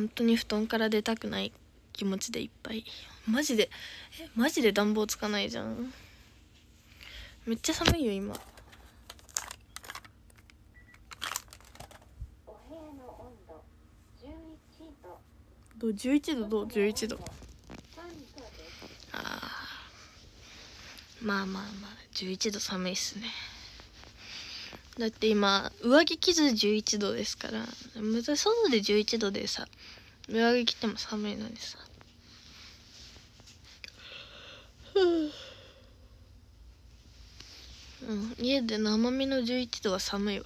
本当に布団から出たくない気持ちでいっぱいマジでえマジで暖房つかないじゃんめっちゃ寒いよ今どう11度どう11度ああまあまあまあ11度寒いっすねだって今上着着ず11度ですから外で11度でさ上着着ても寒いのにさうん、家で生身の11度は寒いわ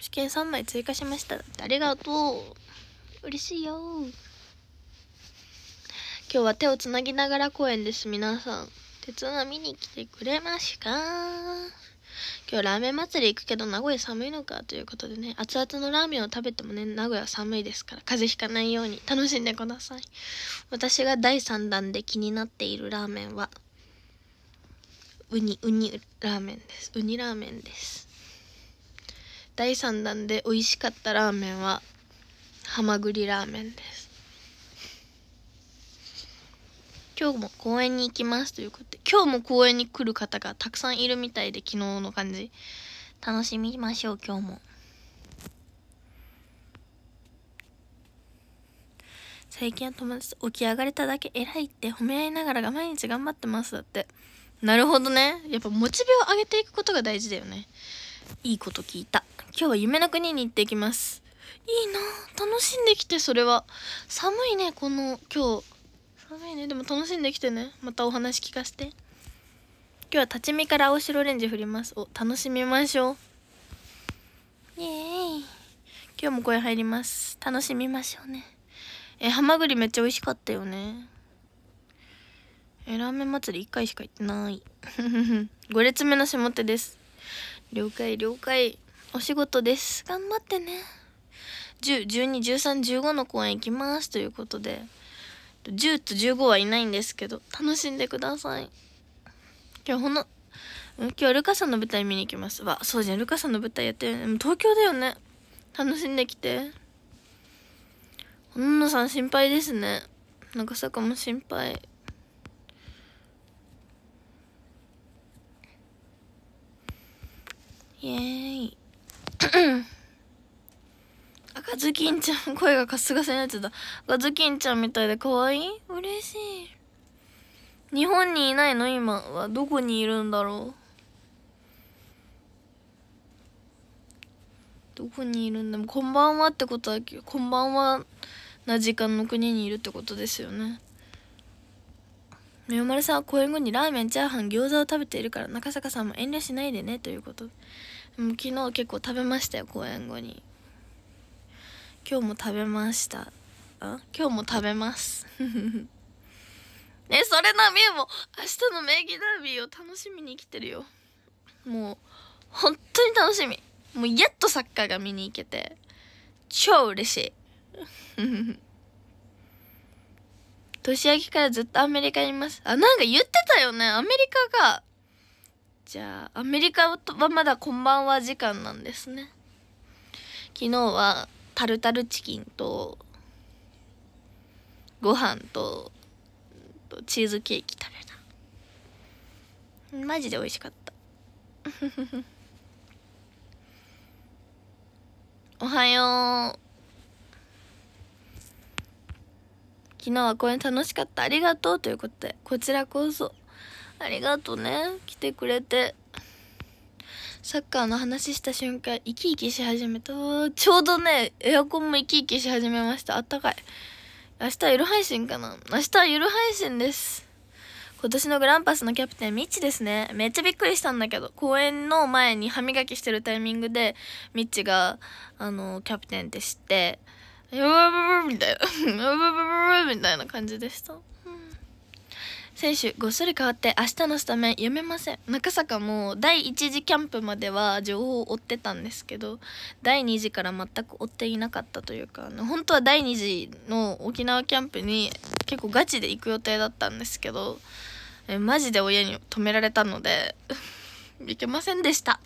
試験3枚追加しましたありがとう嬉しいよ今日は手をつなぎながら公園です皆さん鉄の見に来てくれますか今日ラーメン祭り行くけど名古屋寒いのかということでね熱々のラーメンを食べてもね名古屋寒いですから風邪ひかないように楽しんでください私が第3弾で気になっているラーメンはウニウニラーメンですウニラーメンです第3弾で美味しかったラーメンはハマグリラーメンです今日も公園に行きますということで今日も公園に来る方がたくさんいるみたいで昨日の感じ楽しみましょう今日も最近は友達と起き上がれただけ偉いって褒め合いながらが毎日頑張ってますだってなるほどねやっぱモチベを上げていくことが大事だよねいいこと聞いた今日は夢の国に行ってきますいいな楽しんできてそれは寒いねこの今日やばいねでも楽しんできてねまたお話聞かせて今日は立ち見から青白レンジ振りますお楽しみましょうイエーイ今日も声入ります楽しみましょうねえハマグリめっちゃ美味しかったよねえラーメン祭り1回しか行ってない5 列目の下手です了解了解お仕事です頑張ってね10121315の公演行きますということで10と15はいないんですけど楽しんでください今日ほの今日ルカさんの舞台見に行きますわそうじゃんルカさんの舞台やってるね東京だよね楽しんできてほののさん心配ですね長坂も心配イエーイカずきんちゃん、声がカスガスちゃったカずきんちゃんみたいで可愛い嬉しい。日本にいないの今は。どこにいるんだろうどこにいるんだこんばんはってことは、こんばんはな時間の国にいるってことですよね。みよまるさんは公演後にラーメン、チャーハン、餃子を食べているから中坂さんも遠慮しないでねということ。もう昨日結構食べましたよ、公演後に。今日も食べましたあ今日も食べますね それなみえも明日の名義ダービーを楽しみに来てるよもう本当に楽しみもうやっとサッカーが見に行けて超嬉しい 年明けからずっとアメリカにいますあなんか言ってたよねアメリカがじゃあアメリカはまだこんばんは時間なんですね昨日はタルタルチキンとご飯とチーズケーキ食べたマジで美味しかった おはよう昨日は公演楽しかったありがとうということでこちらこそありがとうね来てくれてサッカーの話した瞬間生き生きし始めたちょうどねエアコンも生き生きし始めましたあったかい明日夜配信かな明日夜配信です今年のグランパスのキャプテンミッチですねめっちゃびっくりしたんだけど公演の前に歯磨きしてるタイミングでミッチがあのキャプテンって知って「ブブブブブ」みたいな「ブブブブ」みたいな感じでした選手ごっそり変わって明日のスタメン読めません中坂も第1次キャンプまでは情報を追ってたんですけど第2次から全く追っていなかったというか本当は第2次の沖縄キャンプに結構ガチで行く予定だったんですけどえマジで親に止められたので 行けませんでした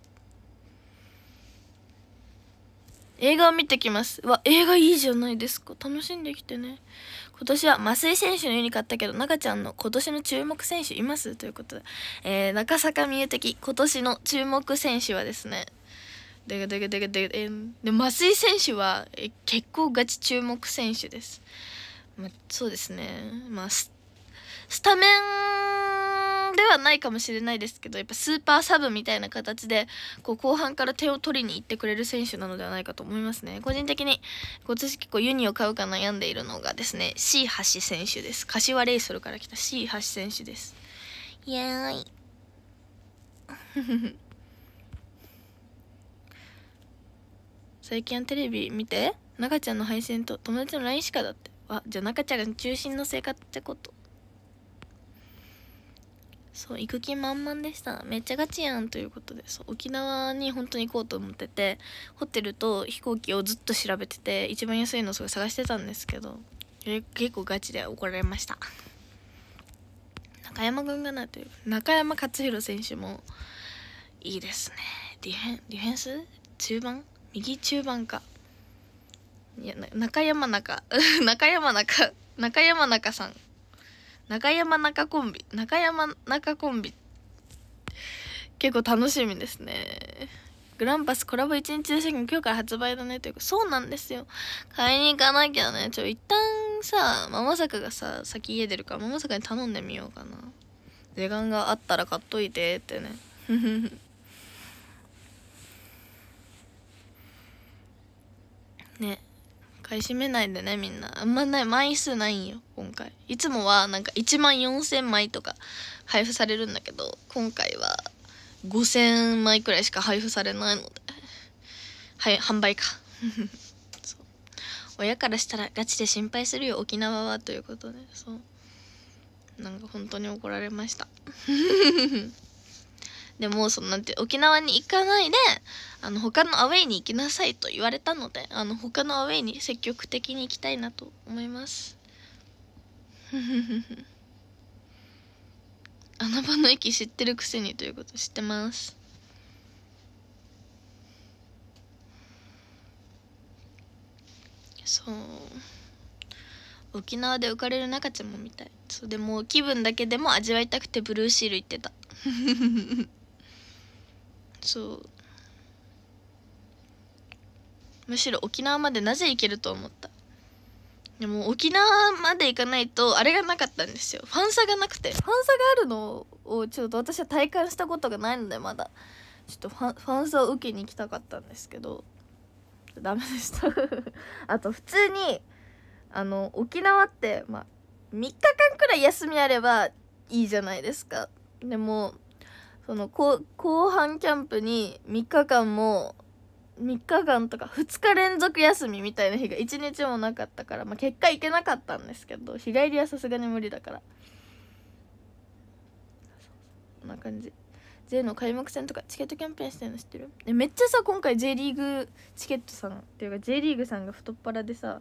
映画を見てきますわ映画いいじゃないですか楽しんできてね今年は増井選手のユニ買ったけど中ちゃんの今年の注目選手いますということで、えー、中坂美優的今年の注目選手はですねででででででで増井選手は結構ガチ注目選手です、まあ、そうですねまあスタメンではないかもしれないですけどやっぱスーパーサブみたいな形でこう後半から点を取りに行ってくれる選手なのではないかと思いますね個人的に今年結構ユニを買うか悩んでいるのがですね C 橋選手です柏レイソルから来た C 橋選手ですイエーイ 最近はテレビ見て中ちゃんの配線と友達の LINE しかだってあじゃあ中ちゃんが中心の生活ってことそう行く気満々でしためっちゃガチやんということでそう沖縄に本当に行こうと思っててホテルと飛行機をずっと調べてて一番安いのすごい探してたんですけど結構ガチで怒られました中山君がなという中山勝弘選手もいいですねディフェンディフェンス中盤右中盤かいや中山中 中山中中山中さん中山中コンビ中山中コンビ結構楽しみですねグランパスコラボ1日でしたけど今日から発売だねというかそうなんですよ買いに行かなきゃねちょ一旦さママかがさ先家出るからママかに頼んでみようかな時間があったら買っといてってね ね買い占めないでねみんなあんまない枚数ないんよ今回いつもはなんか1万4000枚とか配布されるんだけど今回は5000枚くらいしか配布されないのではい販売か 親からしたらガチで心配するよ沖縄はということでそうなんか本当に怒られました でもそのなんて沖縄に行かないであの他のアウェイに行きなさいと言われたのであの他のアウェイに積極的に行きたいなと思います 穴場の駅知ってるくせにということ知ってますそう沖縄で浮かれる中ちゃんもみたいそうでも気分だけでも味わいたくてブルーシール行ってた そうむしろ沖縄までなぜ行けると思ったでも沖縄まで行かないとあれがなかったんですよファンサがなくてファンサがあるのをちょっと私は体感したことがないのでまだちょっとファファンサを受けに行きたかったんですけどダメでした あと普通にあの沖縄ってまあ3日間くらい休みあればいいじゃないですかでもその後半キャンプに3日間も3日間とか2日連続休みみたいな日が1日もなかったから、まあ、結果行けなかったんですけど日帰りはさすがに無理だからこんな感じ J の開幕戦とかチケットキャンペーンしてるの知ってるえめっちゃさ今回 J リーグチケットさんっていうか J リーグさんが太っ腹でさ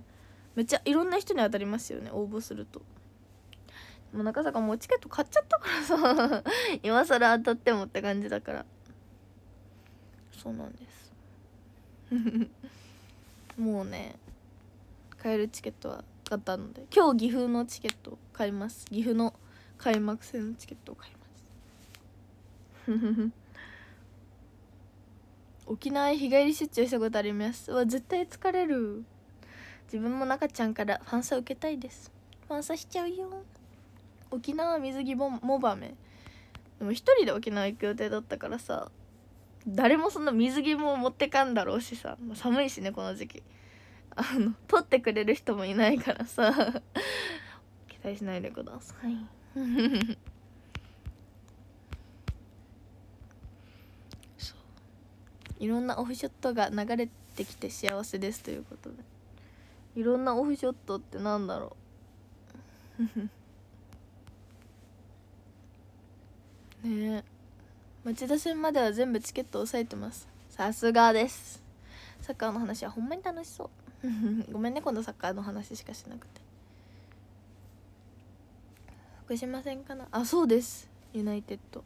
めっちゃいろんな人に当たりますよね応募すると。もう中坂もうチケット買っちゃったからさ 今更当たってもって感じだからそうなんです もうね買えるチケットは買ったので今日岐阜のチケットを買います岐阜の開幕戦のチケットを買います 沖縄日帰り出張したことありますわ絶対疲れる自分も中ちゃんからファンサ受けたいですファンサしちゃうよ沖縄水着ももばめでも一人で沖縄行く予定だったからさ誰もそんな水着も持ってかんだろうしさ寒いしねこの時期あの取ってくれる人もいないからさ 期待しないでください そういろんなオフショットが流れてきて幸せですということでいろんなオフショットってなんだろう ねえ町田戦までは全部チケット押さえてますさすがですサッカーの話はほんまに楽しそう ごめんね今度サッカーの話しかしなくて福島戦かなあそうですユナイテッド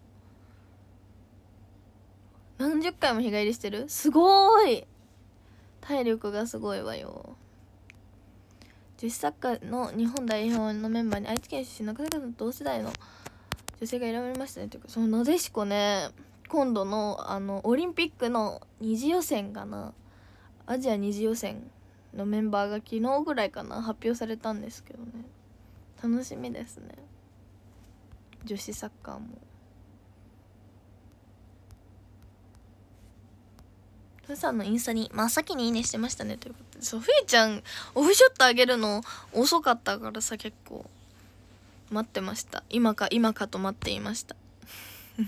何十回も日帰りしてるすごい体力がすごいわよ女子サッカーの日本代表のメンバーに愛知県出身の方々の同世代の女性が選ばれましたねというかそのなでしこね今度のあのオリンピックの2次予選かなアジア2次予選のメンバーが昨日ぐらいかな発表されたんですけどね楽しみですね女子サッカーもふさんのインスタに真っ先にいいねしてましたねということでそうふーちゃんオフショットあげるの遅かったからさ結構待ってました今か今かと待っていました ウ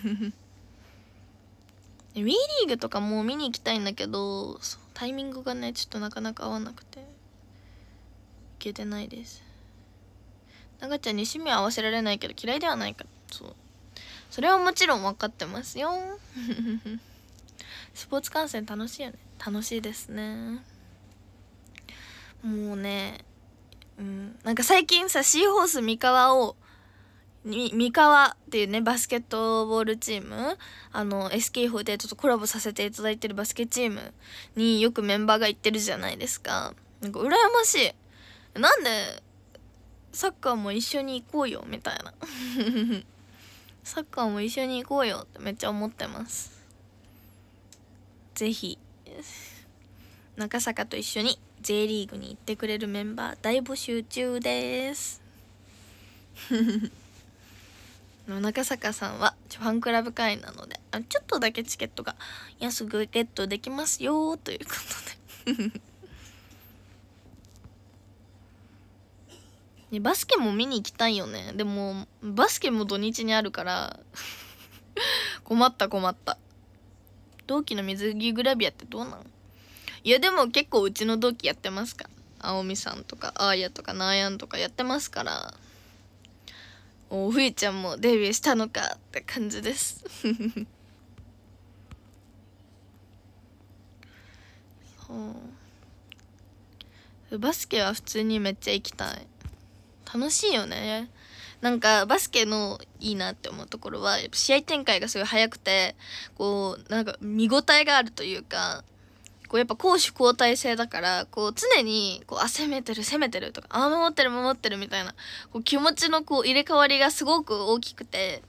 ィーリーグとかもう見に行きたいんだけどタイミングがねちょっとなかなか合わなくて行けてないです長ちゃんに趣味は合わせられないけど嫌いではないからそうそれはもちろん分かってますよ スポーツ観戦楽しいよね楽しいですねもうねうん、なんか最近さシーホース三河を三河っていうねバスケットボールチームあの SK48 とコラボさせていただいてるバスケチームによくメンバーが行ってるじゃないですかなんか羨ましいなんでサッカーも一緒に行こうよみたいな サッカーも一緒に行こうよってめっちゃ思ってますぜひ中坂と一緒に J リーグに行ってくれるメンバー大募集中です 中坂さんはファンクラブ会員なのでちょっとだけチケットが安くゲットできますよということで ね、バスケも見に行きたいよねでもバスケも土日にあるから 困った困った同期の水着グラビアってどうなのいやでも結構うちの同期やってますかあおみさんとかあーやとかなーやんとかやってますからおふいちゃんもデビューしたのかって感じです そうバスケは普通にめっちゃ行きたい楽しいよねなんかバスケのいいなって思うところはやっぱ試合展開がすごい早くてこうなんか見応えがあるというかこうやっぱ攻守交代制だからこう常にこう攻めてる攻めてるとかああ守ってる守ってるみたいなこう気持ちのこう入れ替わりがすごく大きくて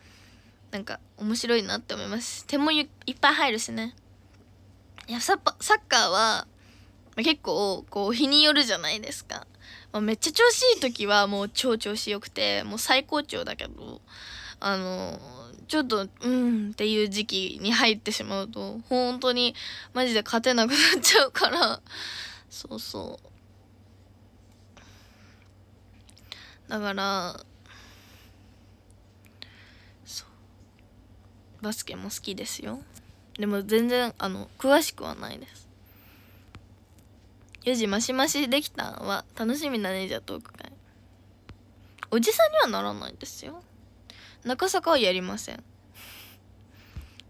なんか面白いなって思います点もいっぱい入るしねいやサッサッカーは結構こう日によるじゃないですか、まあ、めっちゃ調子いい時はもう超調子良くてもう最高潮だけどあの、ちょっと、うんっていう時期に入ってしまうと、本当にマジで勝てなくなっちゃうから、そうそう。だから、そう。バスケも好きですよ。でも全然、あの、詳しくはないです。4時マシマシできたは楽しみなねじゃトーク会。おじさんにはならないですよ。中坂はやりません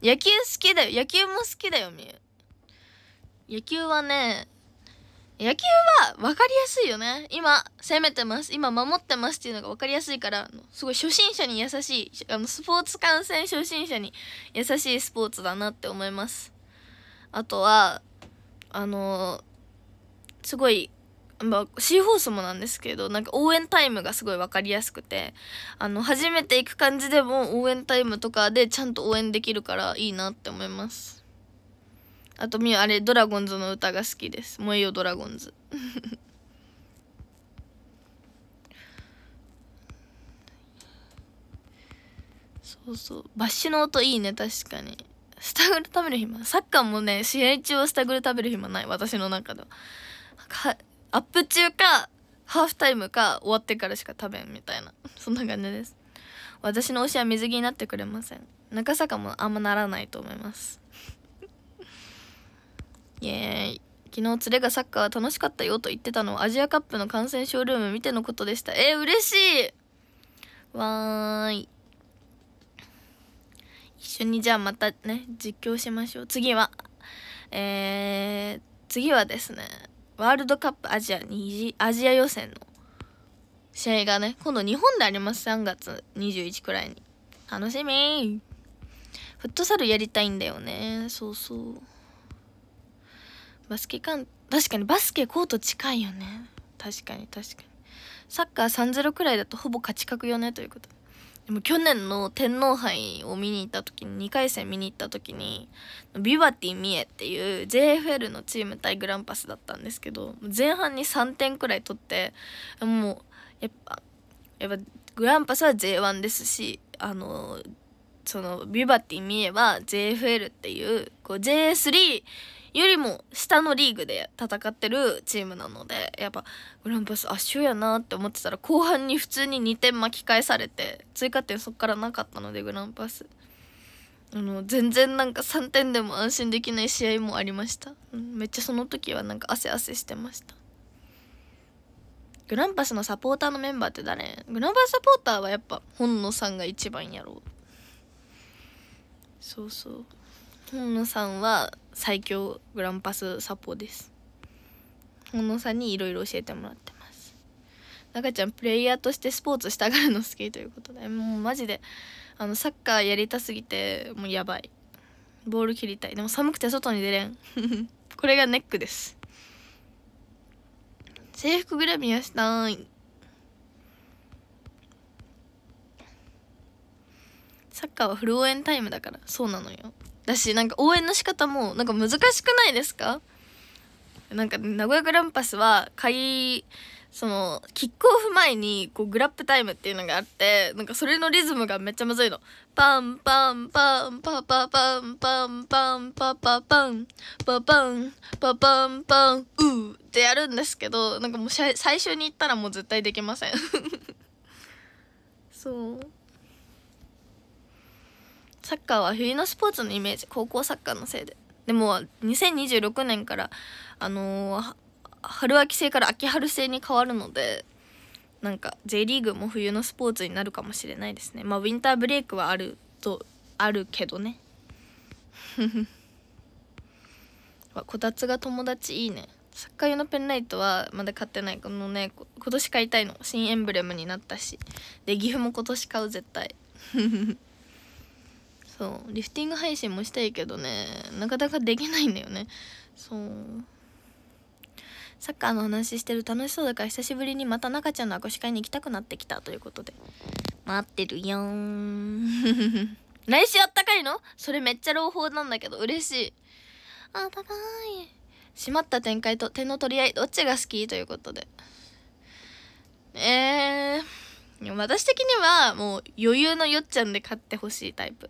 野球好きだよ野球も好きだよみゆ野球はね野球は分かりやすいよね今攻めてます今守ってますっていうのが分かりやすいからすごい初心者に優しいあのスポーツ観戦初心者に優しいスポーツだなって思いますあとはあのすごいまあ、シーホースもなんですけどなんか応援タイムがすごい分かりやすくてあの初めて行く感じでも応援タイムとかでちゃんと応援できるからいいなって思いますあとみあれドラゴンズの歌が好きです「燃えよドラゴンズ」そうそうバッシュの音いいね確かにスタグル食べる暇サッカーもね試合中はスタグル食べる暇ない私の中ではアップ中かハーフタイムか終わってからしか食べんみたいな そんな感じです私の推しは水着になってくれません中坂もあんまならないと思います イエーイ昨日連れがサッカーは楽しかったよと言ってたのはアジアカップの観戦ショールーム見てのことでしたえー、嬉しいわーい一緒にじゃあまたね実況しましょう次はえー、次はですねワールドカップアジア2次アジア予選の試合がね今度日本であります3月21くらいに楽しみフットサルやりたいんだよねそうそうバスケかん確かにバスケコート近いよね確かに確かにサッカー3-0くらいだとほぼ勝ち確よねということでも去年の天皇杯を見に行った時に2回戦見に行った時にビバティミエっていう JFL のチーム対グランパスだったんですけど前半に3点くらい取ってもうやっぱやっぱグランパスは J1 ですしあのそのビバティミエは JFL っていうこう J3 よりも下のリーグで戦ってるチームなのでやっぱグランパス圧勝やなって思ってたら後半に普通に2点巻き返されて追加点そっからなかったのでグランパスあの全然なんか3点でも安心できない試合もありました、めっちゃその時はなんか汗汗してましたグランパスのサポーターのメンバーって誰グランパスサポーターはやっぱ本野さんが一番やろうそうそう本野さんは最強グランパスサポです小野さんにいろいろ教えてもらってます中ちゃんプレイヤーとしてスポーツしたがるの好きということでもうマジであのサッカーやりたすぎてもうやばいボール切りたいでも寒くて外に出れん これがネックです制服グラビアしたいサッカーはフル応援タイムだからそうなのよだしなんか応援の仕方もなんか難しくないですかなんか名古屋グランパスはいそのキックオフ前にこうグラップタイムっていうのがあってなんかそれのリズムがめっちゃむずいのパンパンパンパパパンパンパンパパパンパパンパパンパンうってやるんですけどなんかもう最初に行ったらもう絶対できません そうサッカーは冬のスポーツのイメージ高校サッカーのせいででも2026年からあのー、春秋制から秋春制に変わるのでなんか J リーグも冬のスポーツになるかもしれないですねまあウィンターブレイクはあるとあるけどね こたつが友達いいねサッカー用のペンライトはまだ買ってないこのね今年買いたいの新エンブレムになったしで岐阜も今年買う絶対そうリフティング配信もしたいけどねなかなかできないんだよねそうサッカーの話してる楽しそうだから久しぶりにまた中ちゃんの握手会に行きたくなってきたということで待ってるよん 来週あったかいのそれめっちゃ朗報なんだけど嬉しいあったかい閉まった展開と手の取り合いどっちが好きということでえー、私的にはもう余裕のよっちゃんで勝ってほしいタイプ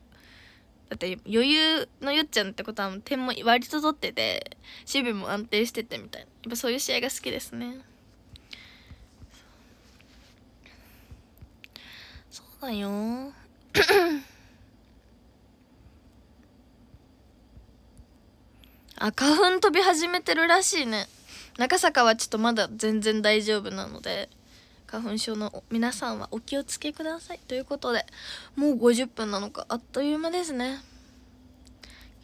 だって余裕のよっちゃんってことは点も割と取ってて守備も安定しててみたいなやっぱそういう試合が好きですねそうだよ あ花粉飛び始めてるらしいね中坂はちょっとまだ全然大丈夫なので花粉症の皆さんはお気をつけくださいということでもう50分なのかあっという間ですね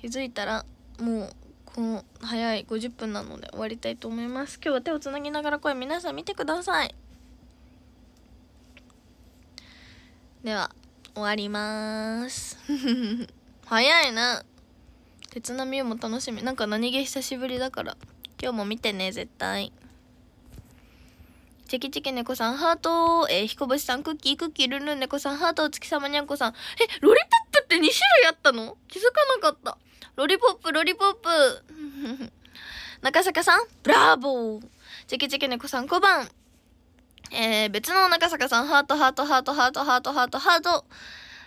気づいたらもうこの早い50分なので終わりたいと思います今日は手をつなぎながら声皆さん見てくださいでは終わります 早いな鉄波をも楽しみなんか何気久しぶりだから今日も見てね絶対チキチキ猫さん、ハートえー、彦星さん、クッキー、クッキー、ルンルン猫さん、ハートお月様にゃんこさん。え、ロリポップって2種類あったの気づかなかった。ロリポップ、ロリポップ。中坂さん、ブラボー。チキチキ猫さん、小判。えー、別の中坂さん、ハート、ハート、ハート、ハート、ハート、ハート、ハート。ハート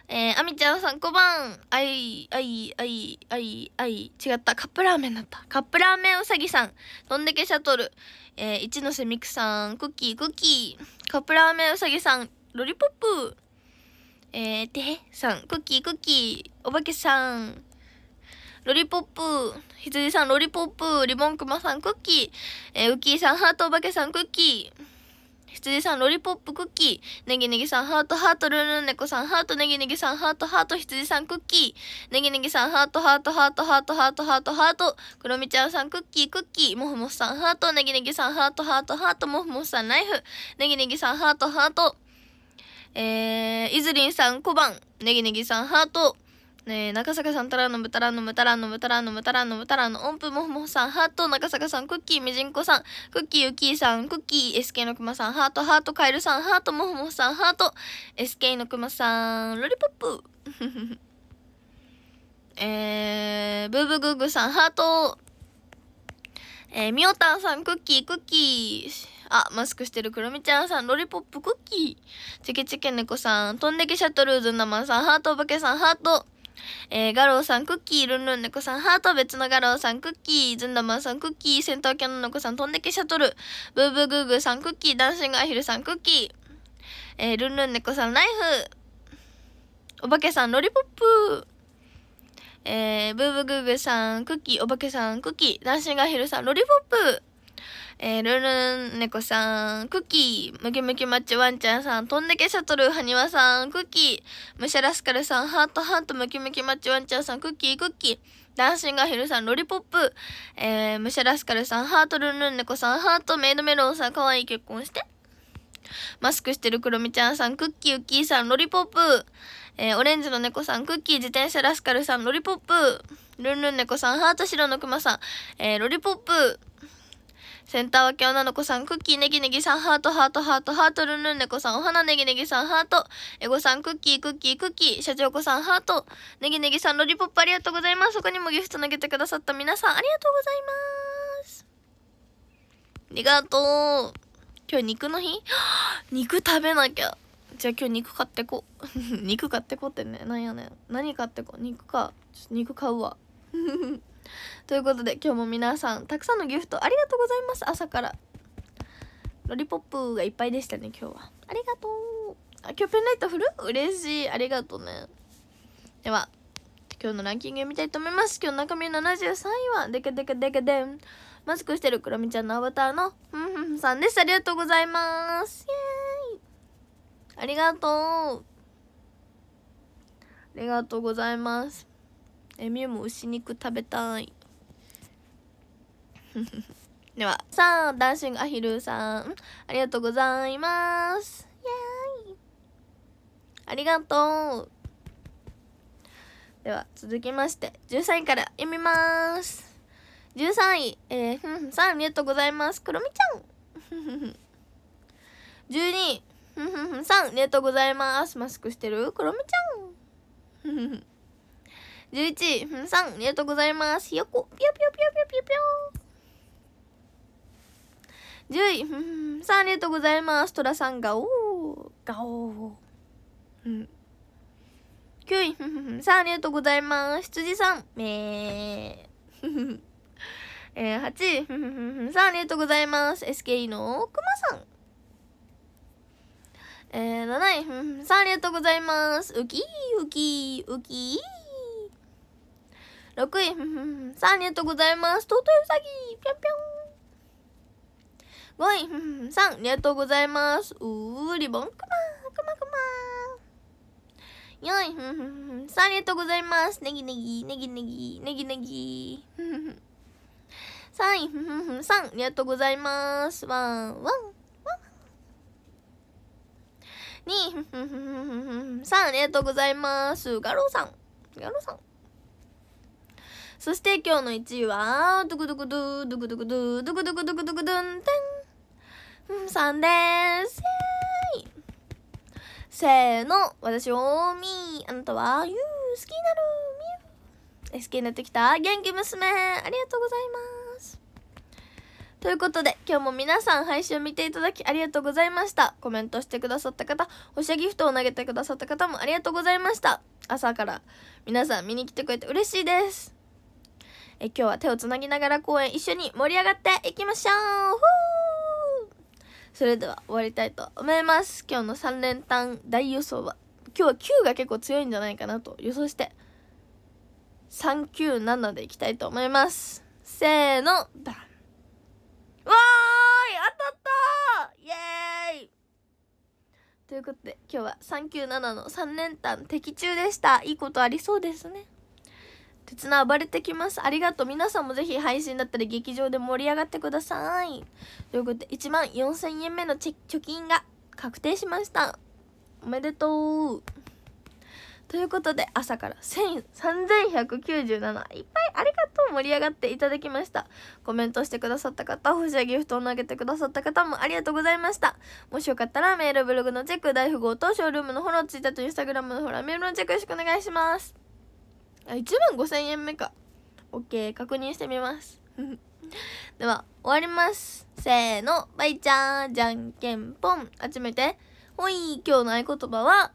えー、あみちゃんさん、5番。あい、あい、あい、あい、あい。違った。カップラーメンだった。カップラーメンうさぎさん。どんでけシャトル。えー、一ノ瀬美空さん。クッキー、クッキー。カップラーメンうさぎさん。ロリポップ。えー、てへさん。クッキー、クッキー。おばけさん。ロリポップ。羊さん、ロリポップ。リボンクマさん、クッキー。えー、ウキーさん、ハートおばけさん、クッキー。羊さん、ロリポップクッキー。ネギネギさん、ハートハート、ルルンコさん、ハートネギネギさん、ハートハート、羊さん、クッキー。ネギネギさん、ハートハート、ハートハート、ハートハート、ハート。クロミちゃんさん、クッキー、クッキー。モフモフさん、ハート。ネギネギさん、ハートハート、ハート。モフモフさん、ナイフ。ネギネギさん、ハートハート。えー、イズリンさん、小判。ネギネギさん、ハート。え中坂さん、たらのむたらのむたらのむたらのむたらのむたらの音符もふもふさん、ハート、中坂さん、クッキー、みじんこさん、クッキー、ゆきーさん、クッキー、SK のくまさん、ハート、ハート、カエルさん、ハート、もふもふさん、ハート、SK のくまさん、ロリポップ。えー、ブーブグーグさん、ハート、えー、みおたんさん、クッキー、クッキー、あ、マスクしてるクロミちゃんさん、ロリポップ、クッキー、チケチケ猫さん、とんでけシャトルーズ生さん、ハートおばけさん、ハート、えー、ガローさん、クッキー、ルンルン猫さん、ハート、別のガローさん、クッキー、ずんだまンさん、クッキー、戦闘犬の子さん、とんでけシャトル、ブーブーグーグーさん、クッキー、ダンシングアヒルさん、クッキー、えー、ルンルン猫さん、ナイフ、おばけさん、ロリポップ、えー、ブーブーグーグーさん、クッキー、おばけさん、クッキー、ダンシングアヒルさん、ロリポップ、えー、ルルン猫さん、クッキー、ムキムキマッチワンちゃんさん、とんでけシャトル、ハニワさん、クッキー、むしゃラスカルさん、ハートハート、ムキムキマッチワンちゃんさん、クッキー、クッキー、ダンシンガーヒルさん、ロリポップ、えー、むしゃラスカルさん、ハート、ルルン猫さん、ハート、メイドメロンさん、かわいい結婚して。マスクしてるクロミちゃんさん、クッキー、ウッキーさん、ロリポップ、えー、オレンジの猫さん、クッキー、自転車ラスカルさん、ロリポップ、ルンルン猫さん、ハート白のクマさん、えー、ロリポップ、センター分け女の子さん、クッキーネギネギさん、ハートハートハートハートルンルン猫さん、お花ネギネギさん、ハート、エゴさん、クッキークッキークッキー、社長子さん、ハート、ネギネギさん、ロリポップありがとうございます。そこにもギフト投げてくださった皆さん、ありがとうございます。ありがとう。今日肉の日 肉食べなきゃ。じゃあ今日肉買ってこ 肉買ってこってねなんやねん何買ってこ肉かちょっと肉買うわ ということで今日も皆さんたくさんのギフトありがとうございます朝からロリポップがいっぱいでしたね今日はありがとうあ今日ペンライト振る嬉しいありがとうねでは今日のランキング見たいと思います今日の中身73位はでかでかでかでンマスクしてるクロミちゃんのアバターのふんふんさんですありがとうございますイエーイありがとうありがとうございますえみゆも牛肉食べたい ではさあダンシングアヒルさんありがとうございますイエーイありがとうでは続きまして13位から読みます13位えー、さんありがとうございますくろみちゃん12 位さんありがとうございますマスクしてるくろみちゃん 11位、ふんさん、ありがとうございます。よこ、ぴよぴよぴよぴよぴよぴよ。10位、ふんさん、ありがとうございます。トラさん、がおー、がおー。うん。9位、ふんさん、ありがとうございます。羊さん、めー。えー、8位、さん、ありがとうございます。SKE のくまさん。えー、7位、さん、ありがとうございます。ウキー、キウー、ウキー。6位、さあありがとうございます。とうとうさぎ、ぴょんぴょん。5位、さん、ありがとうございます。うー、リボン、くま、くまくま。4位、さん、ありがとうございます。ネギネギ、ネギネギ、ネギネギ。3位、さん、ありがとうございます。ワン、ワン。2位、3ん、ありがとうございます。ガロさん、ガロさん。そして今日の1位は、ドクドクドゥ、ドクドクドゥ、ドクドクドクドクドン、タンさんでーす。せーの、私をみー、あなたはゆー、好きになる、みー。好きになってきた元気娘、ありがとうございます。ということで、今日も皆さん配信を見ていただきありがとうございました。コメントしてくださった方、おしゃギフトを投げてくださった方もありがとうございました。朝から皆さん見に来てくれて嬉しいです。え今日は手をつなぎながら公演一緒に盛り上がっていきましょうそれでは終わりたいと思います今日の3連単大予想は今日は9が結構強いんじゃないかなと予想して397でいきたいと思いますせーのバンわーい当たったーイエーイということで今日は397の3連単的中でしたいいことありそうですね鉄の暴れてきますありがとう皆さんもぜひ配信だったり劇場で盛り上がってくださいということで1万4000円目の貯金が確定しましたおめでとうということで朝から1000 3197いっぱいありがとう盛り上がっていただきましたコメントしてくださった方星やギフトを投げてくださった方もありがとうございましたもしよかったらメールブログのチェック大富豪とショールームのフォローツイッターとインスタグラムのフォローメールのチェックよろしくお願いしますあ1万5000円目か OK 確認してみます では終わりますせーのバイチャーじゃんけんぽん集めてほい今日の合言葉は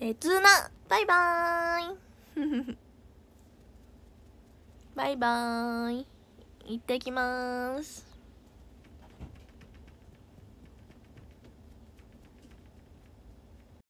えつなバイバーイ バイバーイ行ってきます